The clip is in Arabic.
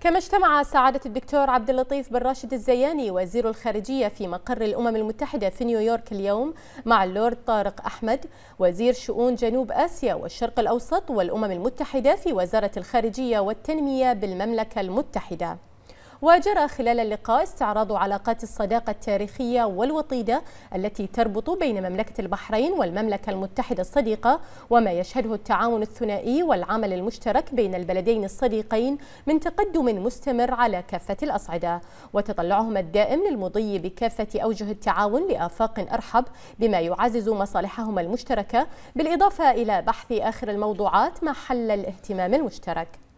كما اجتمع سعادة الدكتور عبد اللطيف بن راشد الزياني وزير الخارجية في مقر الأمم المتحدة في نيويورك اليوم مع اللورد طارق أحمد وزير شؤون جنوب آسيا والشرق الأوسط والأمم المتحدة في وزارة الخارجية والتنمية بالمملكة المتحدة وجرى خلال اللقاء استعراض علاقات الصداقة التاريخية والوطيدة التي تربط بين مملكة البحرين والمملكة المتحدة الصديقة وما يشهده التعاون الثنائي والعمل المشترك بين البلدين الصديقين من تقدم مستمر على كافة الأصعدة وتطلعهما الدائم للمضي بكافة أوجه التعاون لآفاق أرحب بما يعزز مصالحهما المشتركة بالإضافة إلى بحث آخر الموضوعات محل الاهتمام المشترك